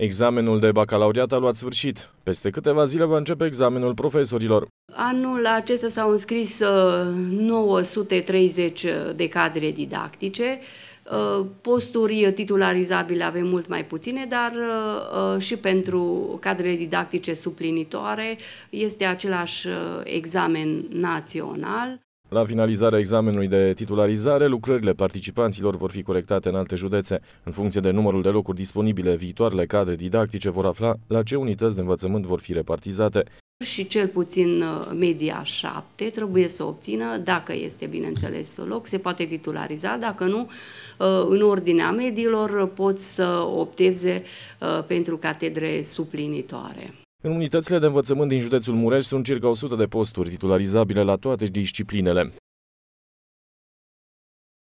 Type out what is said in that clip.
Examenul de bacalaureat a luat sfârșit. Peste câteva zile va începe examenul profesorilor. Anul acesta s-au înscris 930 uh, de cadre didactice. Uh, posturi titularizabile avem mult mai puține, dar uh, și pentru cadrele didactice suplinitoare este același examen național. La finalizarea examenului de titularizare, lucrările participanților vor fi corectate în alte județe. În funcție de numărul de locuri disponibile, viitoarele cadre didactice vor afla la ce unități de învățământ vor fi repartizate. Și cel puțin uh, media 7 trebuie să obțină, dacă este bineînțeles loc, se poate titulariza, dacă nu, uh, în ordinea mediilor uh, pot să opteze pentru catedre suplinitoare. În unitățile de învățământ din județul Mureș sunt circa 100 de posturi titularizabile la toate disciplinele.